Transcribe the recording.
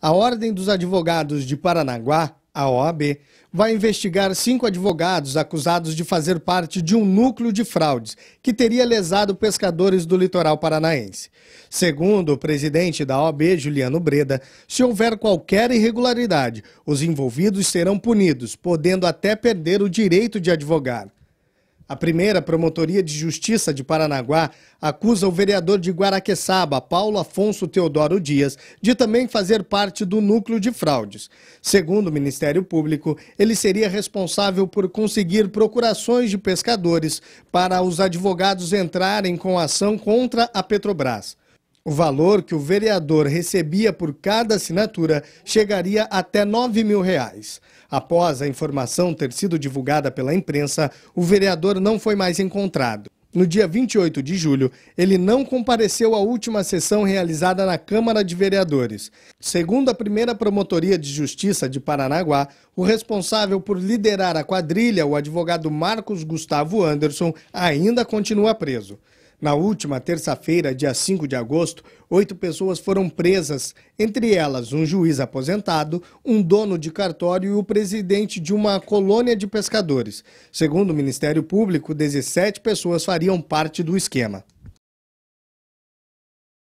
A Ordem dos Advogados de Paranaguá, a OAB, vai investigar cinco advogados acusados de fazer parte de um núcleo de fraudes que teria lesado pescadores do litoral paranaense. Segundo o presidente da OAB, Juliano Breda, se houver qualquer irregularidade, os envolvidos serão punidos, podendo até perder o direito de advogar. A primeira Promotoria de Justiça de Paranaguá acusa o vereador de Guaraqueçaba, Paulo Afonso Teodoro Dias, de também fazer parte do núcleo de fraudes. Segundo o Ministério Público, ele seria responsável por conseguir procurações de pescadores para os advogados entrarem com ação contra a Petrobras. O valor que o vereador recebia por cada assinatura chegaria até 9 mil reais. Após a informação ter sido divulgada pela imprensa, o vereador não foi mais encontrado. No dia 28 de julho, ele não compareceu à última sessão realizada na Câmara de Vereadores. Segundo a primeira Promotoria de Justiça de Paranaguá, o responsável por liderar a quadrilha, o advogado Marcos Gustavo Anderson, ainda continua preso. Na última terça-feira, dia 5 de agosto, oito pessoas foram presas, entre elas um juiz aposentado, um dono de cartório e o presidente de uma colônia de pescadores. Segundo o Ministério Público, 17 pessoas fariam parte do esquema.